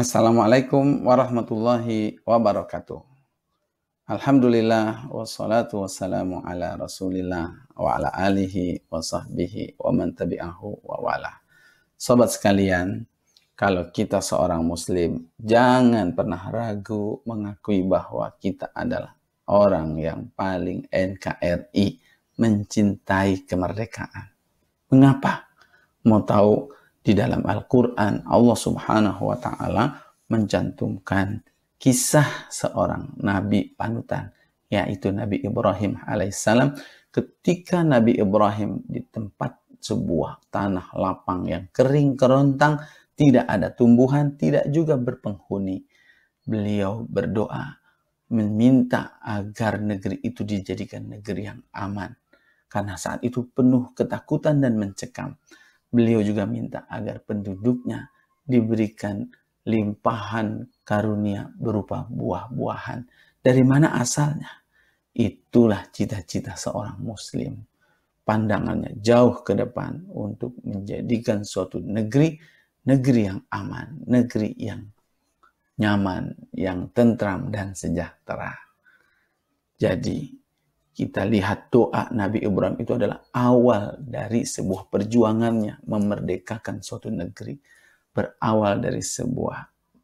Assalamualaikum warahmatullahi wabarakatuh. Alhamdulillah wassalatu wassalamu ala Rasulillah wa ala alihi wa sahbihi wa man tabi'ahu wa wala. Sobat sekalian, kalau kita seorang muslim, jangan pernah ragu mengakui bahwa kita adalah orang yang paling NKRI mencintai kemerdekaan. Mengapa? Mau tahu di dalam Al-Quran Allah subhanahu wa ta'ala mencantumkan kisah seorang nabi panutan yaitu Nabi Ibrahim alaihissalam ketika Nabi Ibrahim di tempat sebuah tanah lapang yang kering kerontang tidak ada tumbuhan tidak juga berpenghuni beliau berdoa meminta agar negeri itu dijadikan negeri yang aman karena saat itu penuh ketakutan dan mencekam Beliau juga minta agar penduduknya diberikan limpahan karunia berupa buah-buahan. Dari mana asalnya? Itulah cita-cita seorang Muslim. Pandangannya jauh ke depan untuk menjadikan suatu negeri, negeri yang aman, negeri yang nyaman, yang tentram dan sejahtera. Jadi, kita lihat doa Nabi Ibrahim itu adalah awal dari sebuah perjuangannya memerdekakan suatu negeri, berawal dari sebuah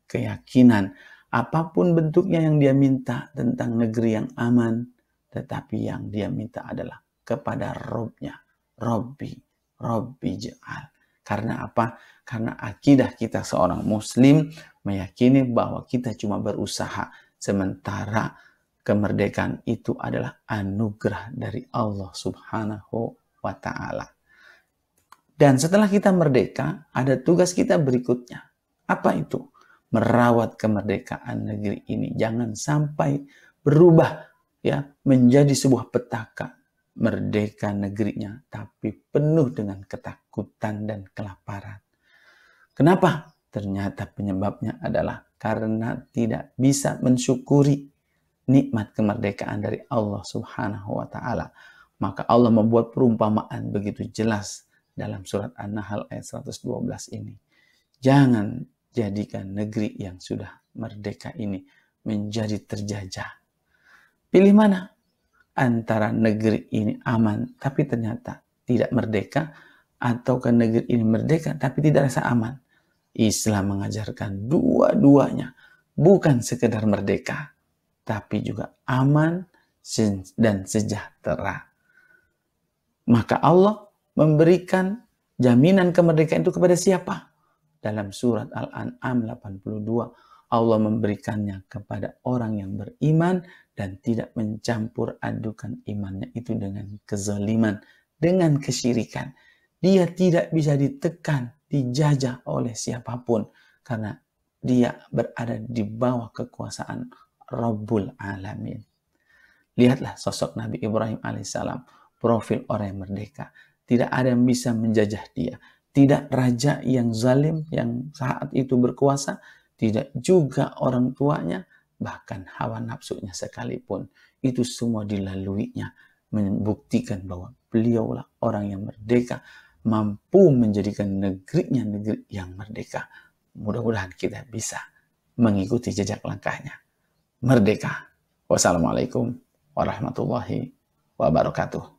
keyakinan apapun bentuknya yang dia minta tentang negeri yang aman, tetapi yang dia minta adalah kepada Robnya, Robbi, Robbi Ja'al. Karena apa? Karena akidah kita seorang Muslim meyakini bahwa kita cuma berusaha, sementara kemerdekaan itu adalah anugerah dari Allah Subhanahu wa taala. Dan setelah kita merdeka, ada tugas kita berikutnya. Apa itu? Merawat kemerdekaan negeri ini. Jangan sampai berubah ya menjadi sebuah petaka merdeka negerinya tapi penuh dengan ketakutan dan kelaparan. Kenapa? Ternyata penyebabnya adalah karena tidak bisa mensyukuri nikmat kemerdekaan dari Allah Subhanahu wa taala. Maka Allah membuat perumpamaan begitu jelas dalam surat An-Nahl ayat 112 ini. Jangan jadikan negeri yang sudah merdeka ini menjadi terjajah. Pilih mana? Antara negeri ini aman tapi ternyata tidak merdeka atau ke negeri ini merdeka tapi tidak rasa aman. Islam mengajarkan dua-duanya, bukan sekedar merdeka tapi juga aman dan sejahtera. Maka Allah memberikan jaminan kemerdekaan itu kepada siapa? Dalam surat Al-An'am 82, Allah memberikannya kepada orang yang beriman dan tidak mencampur adukan imannya itu dengan kezaliman, dengan kesyirikan. Dia tidak bisa ditekan, dijajah oleh siapapun karena dia berada di bawah kekuasaan Rabbul Alamin. Lihatlah sosok Nabi Ibrahim alaihissalam, profil orang yang merdeka. Tidak ada yang bisa menjajah dia. Tidak raja yang zalim yang saat itu berkuasa, tidak juga orang tuanya, bahkan hawa nafsunya sekalipun. Itu semua dilaluinya membuktikan bahwa beliaulah orang yang merdeka, mampu menjadikan negerinya negeri yang merdeka. Mudah-mudahan kita bisa mengikuti jejak langkahnya merdeka. Wassalamualaikum warahmatullahi wabarakatuh.